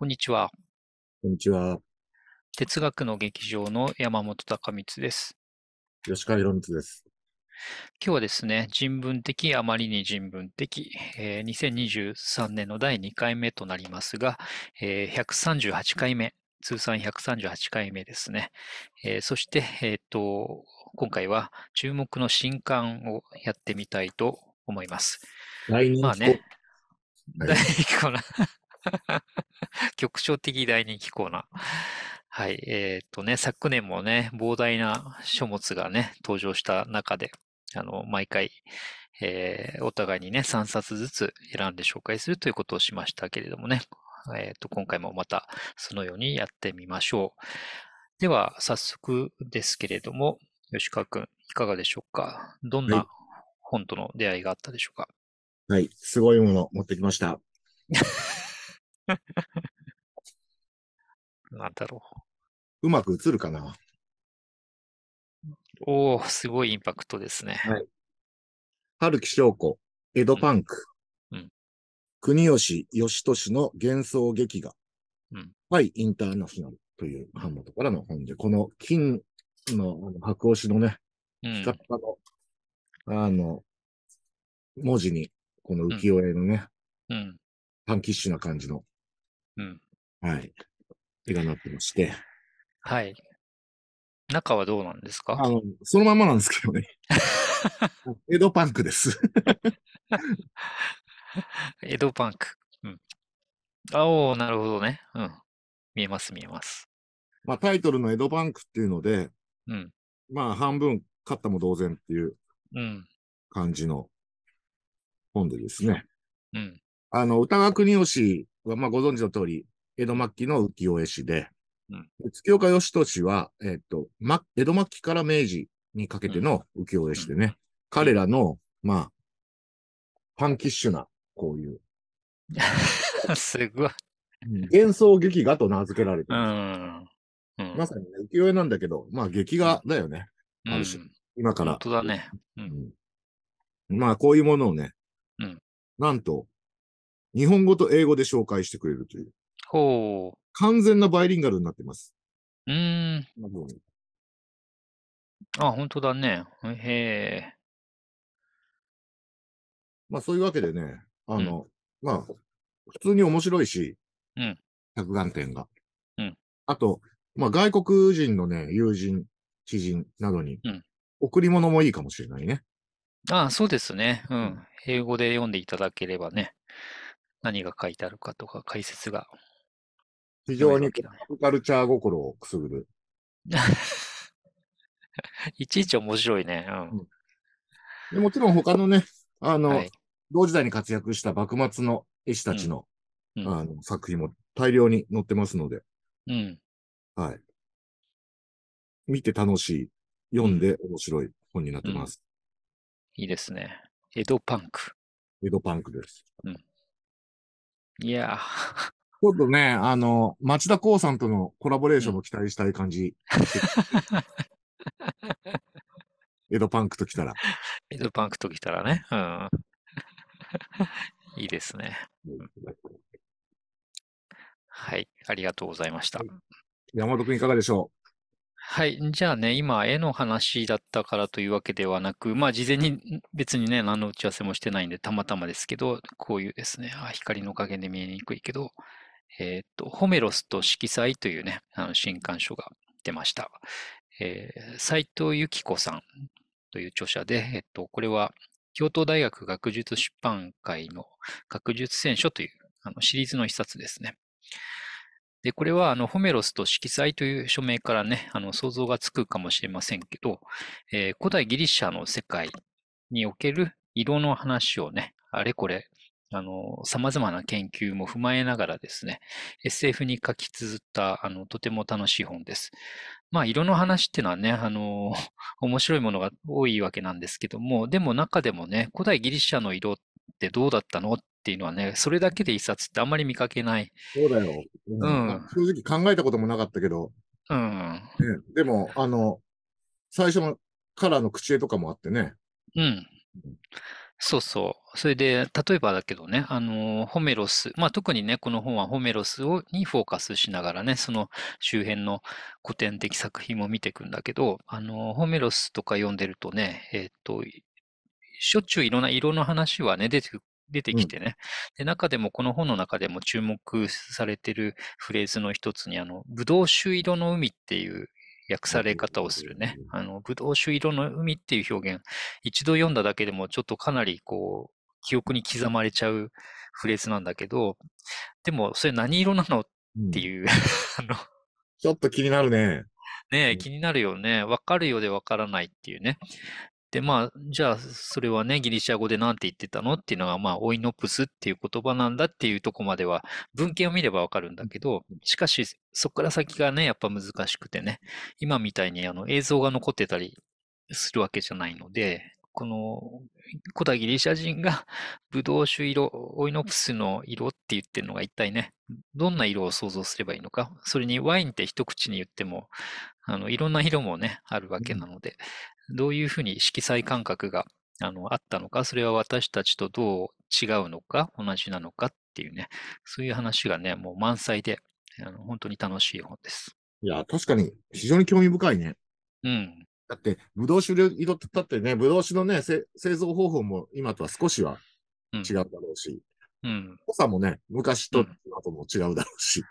こんにちは。こんにちは。哲学の劇場の山本隆光です。吉川博光です。今日はですね、人文的、あまりに人文的、えー、2023年の第2回目となりますが、えー、138回目、通算138回目ですね。えー、そして、えーと、今回は注目の新刊をやってみたいと思います。来年まあね、か な。局所的大人気コーナー。はい。えー、っとね、昨年もね、膨大な書物がね、登場した中で、あの、毎回、えー、お互いにね、3冊ずつ選んで紹介するということをしましたけれどもね、えー、っと、今回もまたそのようにやってみましょう。では、早速ですけれども、吉川くん、いかがでしょうかどんな本との出会いがあったでしょうか、はい、はい、すごいもの持ってきました。なんだろう。うまく映るかなおおすごいインパクトですね。はい。春木翔子、江戸パンク。うん。うん、国吉義俊の幻想劇画。うん。はい、インターナショナルという版元からの本で、この金の白押しのね、ピカピカの、あの、文字に、この浮世絵のね、うん、うん、パンキッシュな感じのうん。はい。絵がなってまして。はい。中はどうなんですかあの、そのままなんですけどね。江 戸パンクです。江 戸パンク。うん。あおなるほどね。うん。見えます、見えます。まあ、タイトルの江戸パンクっていうので、うん。まあ、半分、勝ったも同然っていう感じの本でですね。うん。あの、歌川国吉は、まあ、ご存知の通り、江戸末期の浮世絵師で、うん、月岡義俊は、えー、っと、ま、江戸末期から明治にかけての浮世絵師でね、うん、彼らの、まあ、パンキッシュな、こういう。すごい。幻想劇画と名付けられてる、うんうん、まさに、ね、浮世絵なんだけど、まあ劇画だよね。うん、ある種、今から。本当だね、うんまあこういうものをね、うん、なんと日本語と英語で紹介してくれるという。ほう。完全なバイリンガルになってます。うーん。あ、本当だね。へえ。まあそういうわけでね、あの、うん、まあ、普通に面白いし、うん。百眼点が。うん。あと、まあ外国人のね、友人、知人などに、うん、贈り物もいいかもしれないね。ああ、そうですね。うん。英語で読んでいただければね。何が書いてあるかとか解説が。非常にカルチャー心をくすぐる。いちいち面白いね。うんでもちろん他のね、あの、はい、同時代に活躍した幕末の絵師たちのうん、あの作品も大量に載ってますので、うん、はい。見て楽しい、読んで面白い本になってます。うん、いいですね。江戸パンク。江戸パンクです。うん、いやー。ちょっとね、あの、町田光さんとのコラボレーションも期待したい感じ。江 戸パンクと来たら。江戸パンクと来たらね。うん。いいですね。はい。ありがとうございました。山本くんいかがでしょうはい。じゃあね、今、絵の話だったからというわけではなく、まあ、事前に別にね、何の打ち合わせもしてないんで、たまたまですけど、こういうですね、あ光の加減で見えにくいけど、えー、っと、ホメロスと色彩というね、あの新刊書が出ました。えー、斎藤由子さんという著者で、えっと、これは京都大学学術出版会の学術選書というあのシリーズの一冊ですね。で、これはあのホメロスと色彩という署名からね、あの想像がつくかもしれませんけど、えー、古代ギリシャの世界における色の話をね、あれこれ、あの、様々な研究も踏まえながらですね、SF に書き綴った、あの、とても楽しい本です。まあ、色の話っていうのはね、あの、面白いものが多いわけなんですけども、でも中でもね、古代ギリシャの色ってどうだったのっっていうのはね、それだけで一冊ってあんまり見かけない。そうだよ。うん。正直考えたこともなかったけど。うん。でも、あの、最初のカラーの口絵とかもあってね。うん。そうそう。それで、例えばだけどね、あの、ホメロス、まあ特にね、この本はホメロスをにフォーカスしながらね、その周辺の古典的作品も見ていくんだけど、あの、ホメロスとか読んでるとね、えっ、ー、と、しょっちゅういろんな色の話はね、出てく出てきてね、うん、で中でもこの本の中でも注目されてるフレーズの一つに、あの、ブドウ酒色の海っていう訳され方をするね、あの、ブドウ酒色の海っていう表現、一度読んだだけでもちょっとかなりこう、記憶に刻まれちゃうフレーズなんだけど、でもそれ何色なのっていう、うん、あの、ちょっと気になるね。ねえ、気になるよね。わかるようでわからないっていうね。で、まあ、じゃあ、それはね、ギリシャ語で何て言ってたのっていうのが、まあ、オイノプスっていう言葉なんだっていうとこまでは、文献を見ればわかるんだけど、しかし、そこから先がね、やっぱ難しくてね、今みたいにあの映像が残ってたりするわけじゃないので、この古代ギリシャ人がブドウ酒色、オイノプスの色って言ってるのが一体ね、どんな色を想像すればいいのか、それにワインって一口に言っても、あのいろんな色もね、あるわけなので、どういうふうに色彩感覚があのあったのか、それは私たちとどう違うのか、同じなのかっていうね、そういう話がね、もう満載で、あの本当に楽しい本です。いや、確かに非常に興味深いね。うん。だって、ぶどう酒で色ってたってね、ぶどう酒のね、製造方法も今とは少しは違うだろうし、うん。濃さもね、昔と今とも違うだろうし。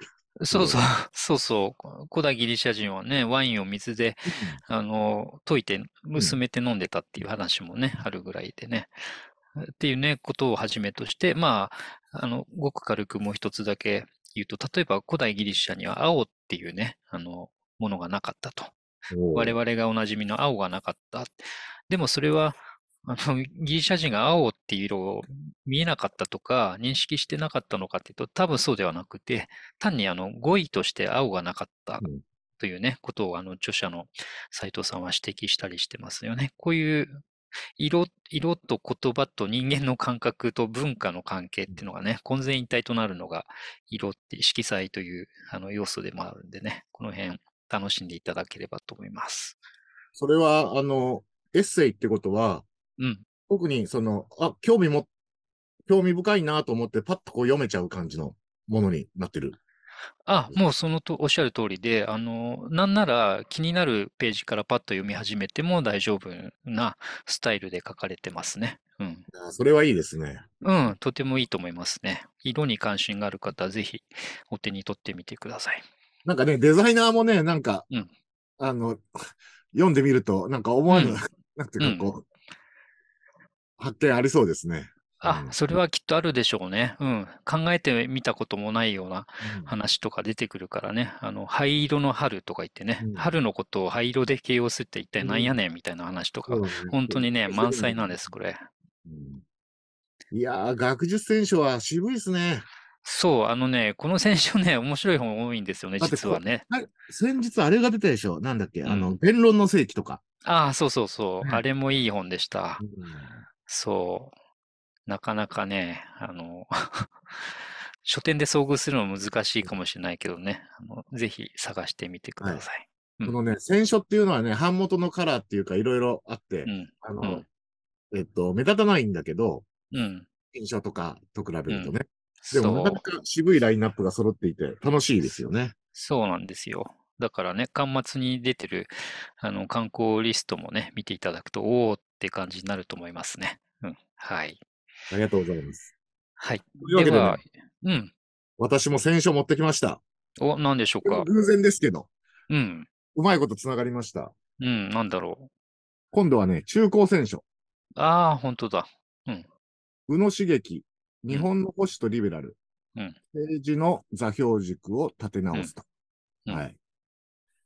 そうそう、そうそう。古代ギリシャ人はね、ワインを水で、あの、溶いて、薄めて飲んでたっていう話もね、あるぐらいでね。っていうね、ことをはじめとして、まあ、あの、ごく軽くもう一つだけ言うと、例えば古代ギリシャには青っていうね、あの、ものがなかったと。我々がおなじみの青がなかった。でもそれは、あの、ギリシャ人が青っていう色を見えなかったとか、認識してなかったのかっていうと、多分そうではなくて、単にあの、語彙として青がなかったというね、ことをあの、著者の斎藤さんは指摘したりしてますよね。こういう色、色と言葉と人間の感覚と文化の関係っていうのがね、混然一体となるのが色って色彩というあの要素でもあるんでね、この辺楽しんでいただければと思います。それは、あの、エッセイってことは、うん、特にその、あ、興味も、興味深いなと思って、パッとこう読めちゃう感じのものになってる。あ、もうそのとおっしゃる通りで、あの、なんなら気になるページからパッと読み始めても大丈夫なスタイルで書かれてますね。うん。それはいいですね。うん、とてもいいと思いますね。色に関心がある方ぜひお手に取ってみてください。なんかね、デザイナーもね、なんか、うん、あの、読んでみると、なんか思わぬ、うん、なんていうかこう、発見ありそうですね。あ、うん、それはきっとあるでしょうね。うん。考えてみたこともないような話とか出てくるからね。うん、あの、灰色の春とか言ってね、うん、春のことを灰色で形容するって一体何やねんみたいな話とか、本当にね、満載なんです、これ。いやー、学術選手は渋いですね。そう、あのね、この選手ね、面白い本多いんですよね、実はね。先日あれが出たでしょ。なんだっけ、あの、弁論の世紀とか。ああ、そうそうそう。あれもいい本でした。そう。なかなかね、あの、書店で遭遇するのは難しいかもしれないけどね、あのぜひ探してみてください。はい、このね、選書っていうのはね、版元のカラーっていうか、いろいろあって、うん、あの、うん、えっと、目立たないんだけど、うん。印象とかと比べるとね。うん、でも、なかなか渋いラインナップが揃っていて、楽しいですよね。そうなんですよ。だからね、端末に出てるあの観光リストもね、見ていただくと、おおって感じになると思いますね。はい。ありがとうございます。はい。というわけで、ねで、うん。私も選手を持ってきました。お、なんでしょうか。偶然ですけど。うん。うまいことつながりました。うん、なんだろう。今度はね、中高選手。ああ、本当だ。うん。宇野茂樹、日本の保守とリベラル。うん。政治の座標軸を立て直すと。うん、はい。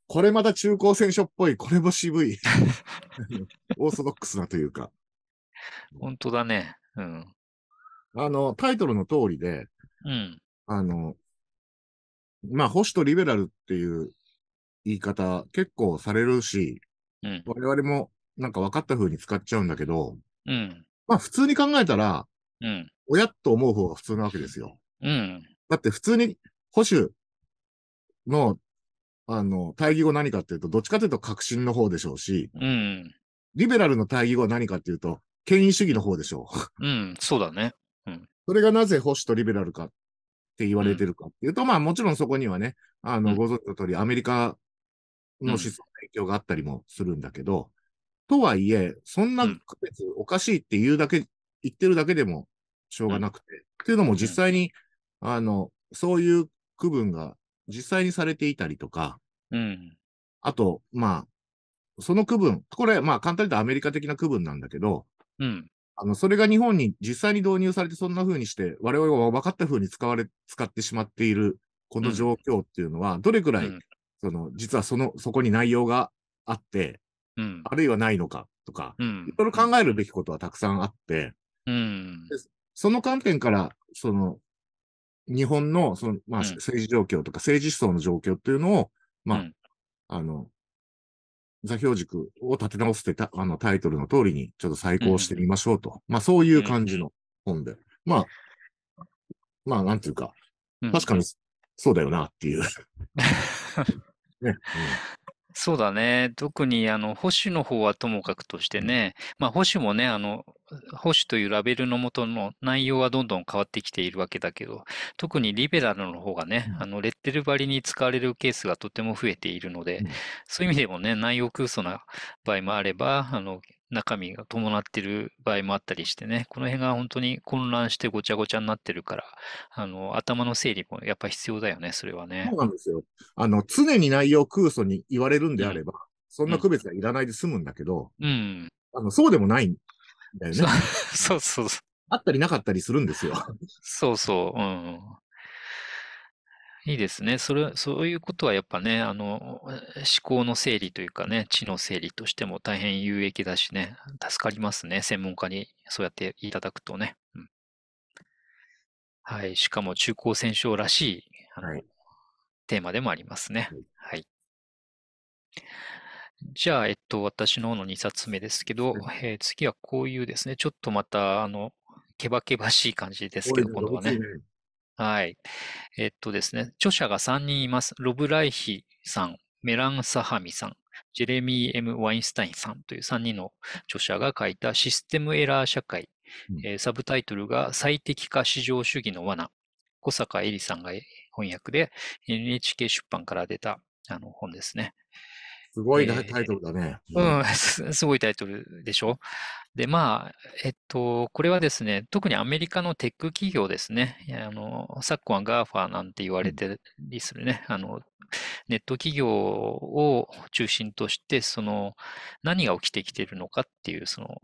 これまた中高選手っぽい、これも渋い。オーソドックスなというか。本当だね。うん。あの、タイトルの通りで、うん。あの、まあ、保守とリベラルっていう言い方結構されるし、うん、我々もなんか分かった風に使っちゃうんだけど、うん、まあ普通に考えたら、うん、親と思う方が普通なわけですよ。うん、だって普通に保守の、あの、対義語何かっていうと、どっちかというと革新の方でしょうし、うん、リベラルの対義語は何かっていうと、権威主義の方でしょう。うん、そうだね。うん、それがなぜ保守とリベラルかって言われてるかっていうと、うん、まあもちろんそこにはね、あの、ご存知の通り、アメリカの思想の影響があったりもするんだけど、とはいえ、そんな区別おかしいって言うだけ、言ってるだけでもしょうがなくて、っていうのも実際に、あの、そういう区分が実際にされていたりとか、うん、あと、まあ、その区分、これ、まあ簡単に言うとアメリカ的な区分なんだけど、うん、あのそれが日本に実際に導入されて、そんな風にして、我々は分かった風に使われ使ってしまっているこの状況っていうのは、どれくらい、うん、その実はそのそこに内容があって、うん、あるいはないのかとか、うん、いろいろ考えるべきことはたくさんあって、うん、その観点から、その日本のその、まあ、政治状況とか政治思想の状況っていうのを、まあ、あの座標軸を立て直すってたあのタイトルの通りにちょっと再考してみましょうと。うん、まあそういう感じの本で。うん、まあ、まあなんていうか、確かにそうだよなっていう ね、そうだね。特に、あの、保守の方はともかくとしてね、まあ、保守もね、あの、保守というラベルのもとの内容はどんどん変わってきているわけだけど、特にリベラルの方がね、あの、レッテル張りに使われるケースがとても増えているので、そういう意味でもね、内容空想な場合もあれば、あの、中身が伴ってる場合もあったりしてね、この辺が本当に混乱してごちゃごちゃになってるから、あの、頭の整理もやっぱ必要だよね、それはね。そうなんですよ。あの、常に内容空想に言われるんであれば、うん、そんな区別がいらないで済むんだけど、うん。あの、そうでもないんだよね。そうそうそう。あったりなかったりするんですよ。そうそう、うん。いいですね。それ、そういうことはやっぱね、あの、思考の整理というかね、知の整理としても大変有益だしね、助かりますね。専門家にそうやっていただくとね。うん、はい。しかも中高戦勝らしい、あの、はい、テーマでもありますね。はい。じゃあ、えっと、私の方の2冊目ですけど、え次はこういうですね、ちょっとまた、あの、けばけばしい感じですけど、今度はね。はい。えっとですね、著者が3人います。ロブ・ライヒさん、メラン・サハミさん、ジェレミー・ M・ ワインスタインさんという3人の著者が書いたシステムエラー社会、うんえサブタイトルが最適化市場主義の罠、小坂恵里さんが翻訳で NHK 出版から出たあの本ですね。すごいタイトルだね。うん、すごいタイトルでしょ。で、まあ、えっと、これはですね、特にアメリカのテック企業ですね、あの昨今は GAFA なんて言われてりするね、うん、あのネット企業を中心として、その何が起きてきているのかっていう、その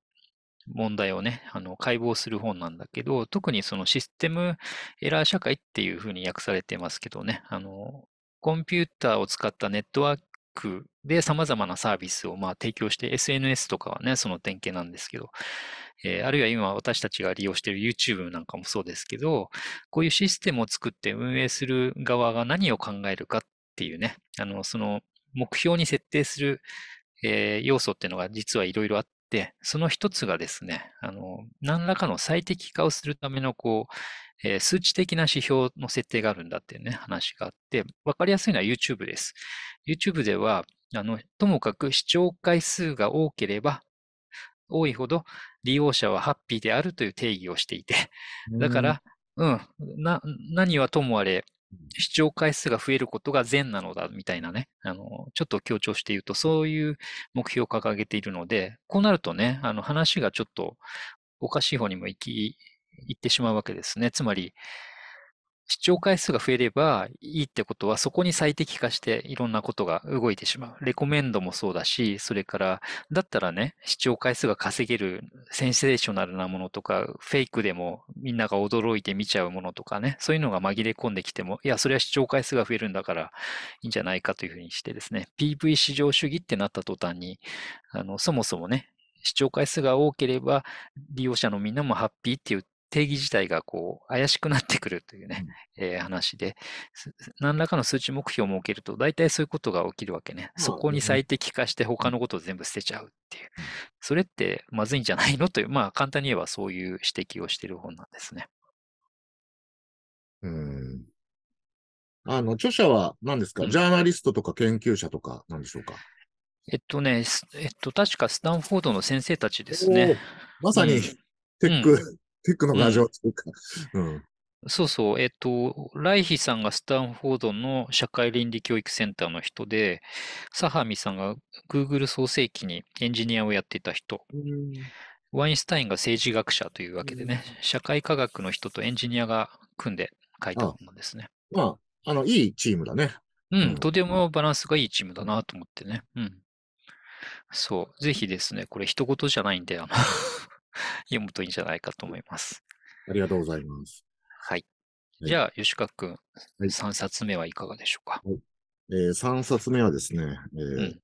問題をね、あの解剖する本なんだけど、特にそのシステムエラー社会っていうふうに訳されてますけどね、あのコンピューターを使ったネットワークで様々なサービスをまあ提供して、SNS とかはね、その典型なんですけど、えー、あるいは今私たちが利用している YouTube なんかもそうですけど、こういうシステムを作って運営する側が何を考えるかっていうね、あの、その目標に設定する、えー、要素っていうのが実はいろいろあって、その一つがですね、あの、何らかの最適化をするための、こう、えー、数値的な指標の設定があるんだっていうね、話があって、わかりやすいのは YouTube です。YouTube では、あの、ともかく視聴回数が多ければ、多いほど利用者はハッピーであるという定義をしていて、だから、うん、な、何はともあれ、視聴回数が増えることが善なのだみたいなね、あの、ちょっと強調して言うと、そういう目標を掲げているので、こうなるとね、あの話がちょっとおかしい方にも行きいってしまうわけですね。つまり、視聴回数が増えればいいってことは、そこに最適化していろんなことが動いてしまう。レコメンドもそうだし、それから、だったらね、視聴回数が稼げるセンセーショナルなものとか、フェイクでもみんなが驚いて見ちゃうものとかね、そういうのが紛れ込んできても、いや、それは視聴回数が増えるんだからいいんじゃないかというふうにしてですね、PV 市場主義ってなった途端に、あの、そもそもね、視聴回数が多ければ利用者のみんなもハッピーっていう定義自体がこう怪しくなってくるというね、うん、えー、話で、何らかの数値目標を設けると、大体そういうことが起きるわけね。そこに最適化して他のことを全部捨てちゃうっていう。それってまずいんじゃないのという、まあ簡単に言えばそういう指摘をしている本なんですね。うん。あの、著者は何ですか、ジャーナリストとか研究者とかなんでしょうかえっとね、えっと、確かスタンフォードの先生たちですね。まさに、テック、テクのというか。うん、うんそうそう、えっと、ライヒさんがスタンフォードの社会倫理教育センターの人で、サハミさんが Google 創世記にエンジニアをやっていた人、うん、ワインスタインが政治学者というわけでね、うん、社会科学の人とエンジニアが組んで書いたものですね。まあ、あの、いいチームだね。うん、とてもバランスがいいチームだなと思ってね。うん。そう、ぜひですね、これ一言じゃないんで、あの 読むといいんじゃないかと思います。ありがとうございます。はい。じゃあ、吉川君、は3冊目はいかがでしょうか。はい、えー、3冊目はですね、えー、うん、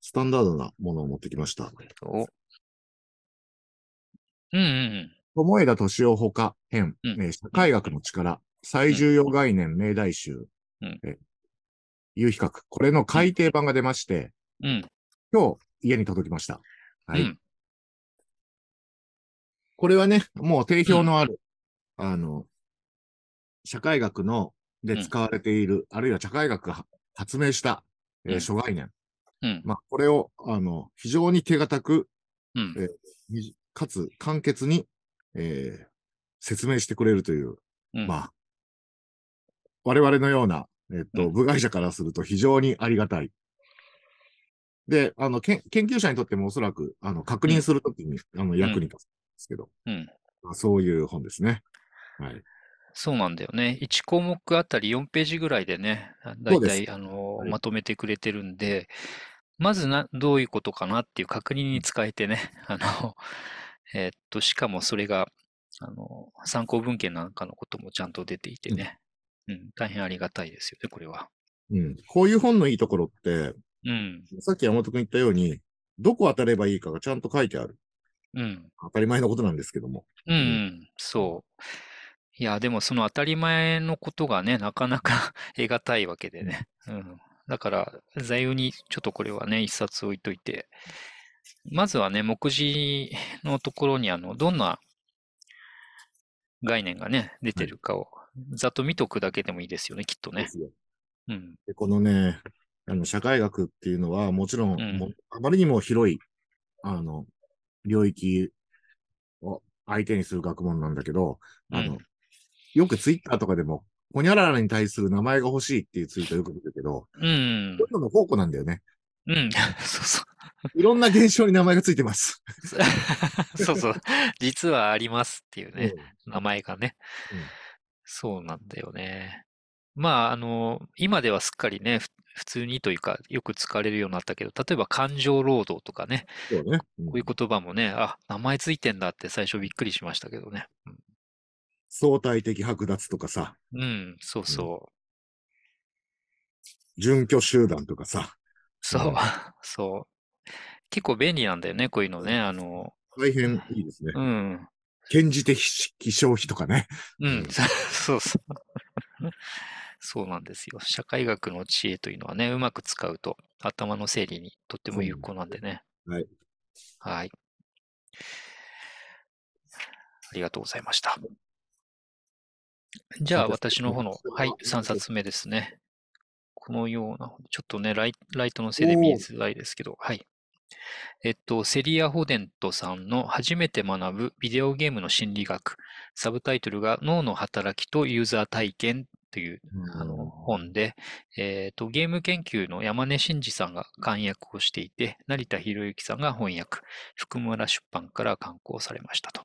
スタンダードなものを持ってきました。うんうん。友枝敏夫ほか編、うん、え社会学の力、うん、最重要概念命題集、うん、え有比較、これの改訂版が出まして、うん、今日家に届きました。はい。これはね、もう定評のある、うん、あの、社会学の、で使われている、うん、あるいは社会学が発明した、えー、諸概念。まあ、これを、あの、非常に手堅く、えー、かつ簡潔に、えー、説明してくれるという、まあ、我々のような、えっと、部外者からすると非常にありがたい。で、あの、研究者にとってもおそらく、あの、確認するときに、うん、あの、役に立つ。ですけど、うん、まあ、そういう本ですね。はい。そうなんだよね。1項目あたり4ページぐらいでね、だいたいあの、まとめてくれてるんで、まずなどういうことかなっていう確認に使えてね、あの、えー、っと、しかもそれが、あの、参考文献なんかのこともちゃんと出ていてね、うん、うん、大変ありがたいですよね、これは。うん、こういう本のいいところって、うん、さっき山本君言ったように、どこ当たればいいかがちゃんと書いてある。うん、当たり前のことなんですけども。うん、うん、そう。いや、でもその当たり前のことがね、なかなか 得難いわけでね。うん、だから、座右にちょっとこれはね、一冊置いといて、まずはね、目次のところに、あの、どんな概念がね、出てるかを、ざっと見とくだけでもいいですよね、きっとね。うん、でこのね、あの社会学っていうのは、もちろん、うん、あまりにも広い、あの、領域を相手にする学問なんだけど、あの、よくツイッターとかでも、ほにゃららに対する名前が欲しいっていうツイートよく見るけど、うん。どのの宝庫なんだよね。うん。そうそう。いろんな現象に名前がついてます。そうそう。実はありますっていうね、うん、名前がね、うん。そうなんだよね。まあ、あの、今ではすっかりね、普通にというか、よく使われるようになったけど、例えば感情労働とかね、そうねうん、こういう言葉もね、あ、名前ついてんだって最初びっくりしましたけどね。うん、相対的剥奪とかさ。うん、そうそう。準拠集団とかさ。そう、そう。結構便利なんだよね、こういうのね。あの、大変いいですね。うん。検事的消費とかね。うん、そうそう。そうなんですよ。社会学の知恵というのはね、うまく使うと頭の整理にとっても有効なんでね。はい。はい。ありがとうございました。じゃあ、私の方の、はい、3冊目ですね。このような、ちょっとね、ライライトのせいで見えづらいですけど、はい。えっと、セリア・ホデントさんの初めて学ぶビデオゲームの心理学。サブタイトルが脳の働きとユーザー体験という、あの本で、えーと、ゲーム研究の山根真嗣さんが翻訳をしていて、成田博之さんが翻訳、福村出版から刊行されましたと。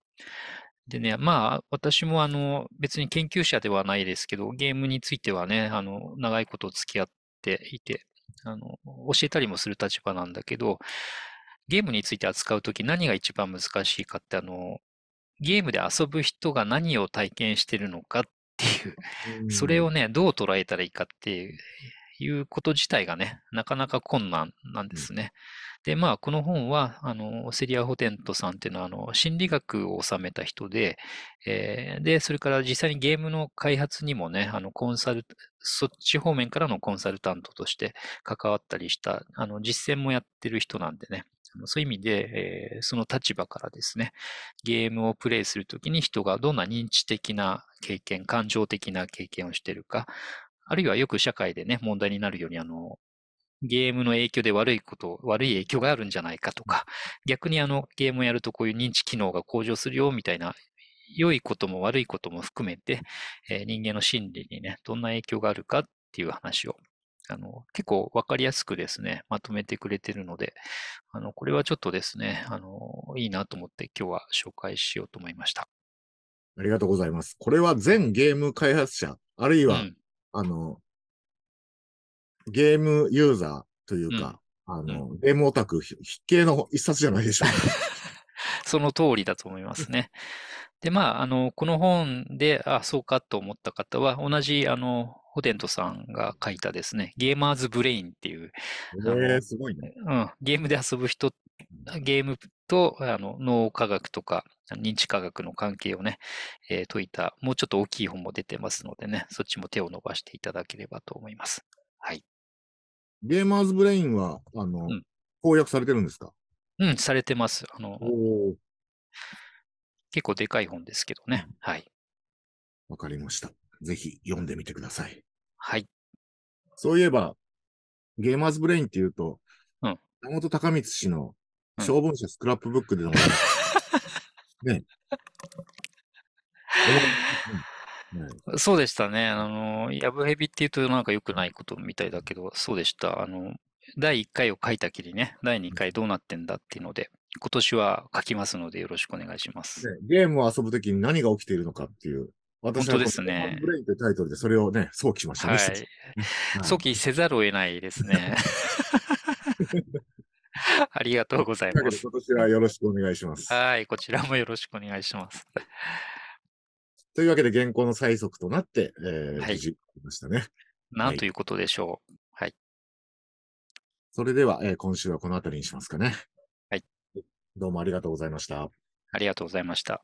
でね、まあ、私もあの、別に研究者ではないですけど、ゲームについてはね、あの、長いこと付き合っていて、あの、教えたりもする立場なんだけど、ゲームについて扱うとき何が一番難しいかって、あの、ゲームで遊ぶ人が何を体験してるのかっっていう、それをね、どう捉えたらいいかっていういうこと自体がね、なかなか困難なんですね。で、まあ、この本は、あの、セリア・ホテントさんっていうのは、あの、心理学を収めた人で、えー、で、それから実際にゲームの開発にもね、あの、コンサル、そっち方面からのコンサルタントとして関わったりした、あの、実践もやってる人なんでね、そういう意味で、えー、その立場からですね、ゲームをプレイするときに人がどんな認知的な経験、感情的な経験をしているか、あるいはよく社会でね、問題になるように、あの、ゲームの影響で悪いこと、悪い影響があるんじゃないかとか、逆にあの、ゲームをやるとこういう認知機能が向上するよ、みたいな、良いことも悪いことも含めて、えー、人間の心理にね、どんな影響があるかっていう話をあの、結構わかりやすくですね、まとめてくれてるので、あの、これはちょっとですね、あの、いいなと思って今日は紹介しようと思いました。ありがとうございます。これは全ゲーム開発者、あるいは、うん、あの、ゲームユーザーというか、うん、あの、うん、ゲームオタク筆形の一冊じゃないでしょうか。その通りだと思いますね。で、まあ、あの、この本で、あ、そうかと思った方は、同じ、あの、ホテントさんが書いたですね、ゲーマーズブレインっていう、えー、すごいね、うん、ゲームで遊ぶ人、ゲームとあの脳科学とか認知科学の関係をね、えー、解いた、もうちょっと大きい本も出てますのでね、そっちも手を伸ばしていただければと思います。はい。ゲーマーズブレインは、あの、うん、公約されてるんですかうん、されてます。あの、結構でかい本ですけどね。はい。わかりました。ぜひ読んでみてください。はい。そういえば、ゲーマーズブレインっていうと、うん、山本隆光氏の消防車スクラップブックでの、うん、ね。うん、そうでしたね。あの、やぶへびっていうとなんか良くないことみたいだけど、そうでした。あの、第1回を書いたきりね、第2回どうなってんだっていうので、今年は書きますのでよろしくお願いします。ね、ゲームを遊ぶときに何が起きているのかっていう私はですね。ブレインというタイトルでそれをね、想起しましたね。はい。想起せざるを得ないですね。ありがとうございます。今年はよろしくお願いします。はい、こちらもよろしくお願いします。というわけで、原稿の催促となって、えー、はい、無事ましたね。なんということでしょう。はい。それでは、えー、今週はこのあたりにしますかね。はい。どうもありがとうございました。ありがとうございました。